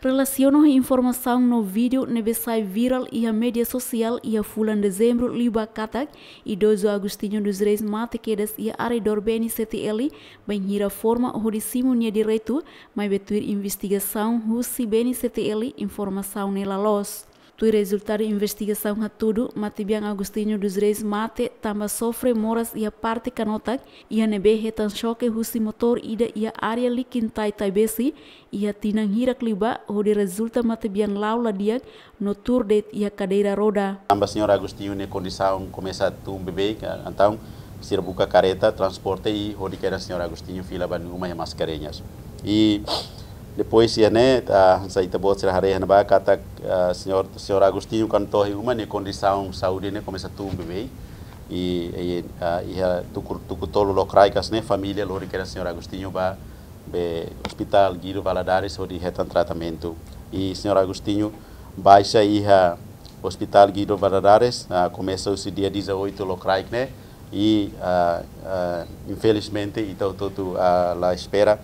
Relacionam a informação no vídeo neve sai viral e a média social e a fulan dezembro liba katak e 2 Agostinho dos Reis Matequedas e arredor BNCTL banhira forma horicimo nia direito, mas betuir investigação Beni BNCTL informação nela los. Tui resultado investigação a tudo, Matibian Agostinho dos Reis mate tamba sofre moras ia e parte canotak, ia e nebe retan choque husi motor ida ia e área tai taibesi, ia tinang hirak liba, hodi resulta Matibian laula diak no tour de ia cadeira roda. Tamba senhor Agostinho ne condição começa a tum bebê, então se buka careta, transporte e hodi que senhor Agostinho fila banuma e mascarenhas. E depois ia né a sair da bolsa haré na vaca tá senhor senhor Agostinho cantou em uma né, condição saúde né começa tudo bem e e a tu tu tolo locraicas né família lori que era senhor Agostinho ba be hospital Guido Valadares onde retan tratamento e senhor Agostinho baixa ia hospital Guido Valadares começa o dia 18 locraic né e infelizmente então todo a lá espera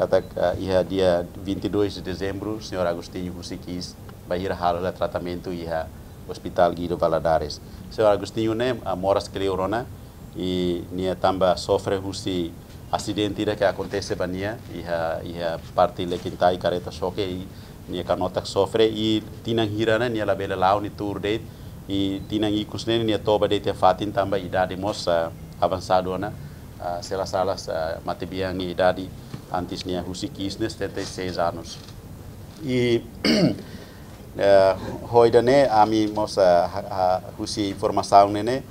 Kata eh, iha dia 22 de dezembro, senhor Agostinho conseguis e bahir halo la tratamento iha e Hospital Guido Valadares. Senhor Agostinho nem a moras cleurona e nia tamba sofre husi acidente ira que acontece nia iha e iha parte le quintai careta choque e nia canota sofre e tinang hirana nia la bela lau ni tour date e tinang ikus nem nia toba date fatin tamba idade mos avançado na sela salas biang matebiang idade antes nije husikisnes I a mim eh, ami eh, a husi informação a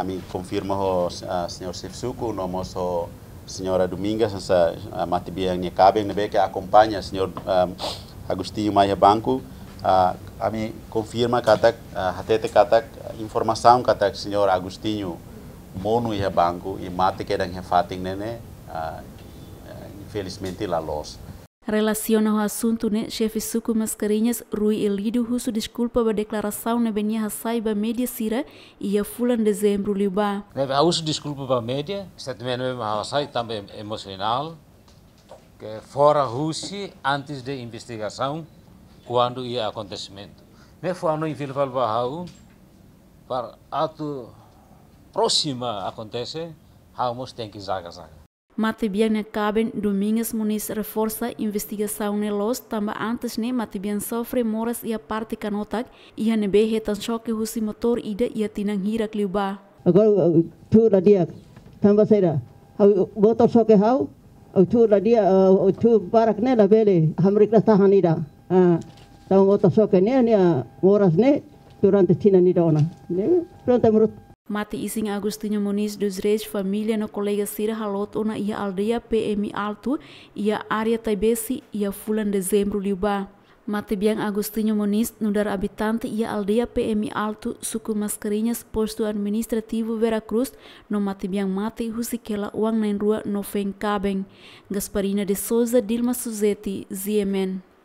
ami confirma ho eh, senhor Sefsuku no mostra senhora Domingas essa matibia ne cabe ne be que acompanha senhor Agustinho Maia Banco a kami confirma katak até hatete katak informação katak senhor Agustinho mono ia banco e mate que dan fating nene infelizmente a longe. Relaciona o assunto, né? Chefe Suco Mascarinhas, Rui Elidio Russo desculpa a declaração na né? Benha Saiba Média Sira e a Fula em dezembro Libá. É, a Russo desculpa para a média, certamente a também emocional, que fora a Rússia antes da investigação, quando ia acontecimento. Me né, foi no Vilval Bahau, para ato próxima acontece, Ramos tem que zaga zaga. Mati bien acaben Domingues Muniz reforça investigação ne los tamba antes ne mate bien sofre moras ia parte kanotak ia ne be hetan choque husi motor ida ia tinang hirak liuba agora tu la dia tamba sera motor choque hau tu la dia tu barak ne la bele hamrik la tahan ida ah, tamba motor choque ne ne moras ne durante tinan ida ona. ne pronto Mati ising Agostinho Muniz dos Reis, família na colega Sira Halot, na ia aldeia PM Alto, ia área Taibesi, ia fulan dezembro liubá. Mati biang Agostinho Muniz, nudar habitante ia aldeia PM Alto, suku Mascarinhas, posto administrativo Veracruz, no mati biang mati husikela uang na rua no Fencabem. Gasparina de Souza, Dilma Suzeti, Ziemen.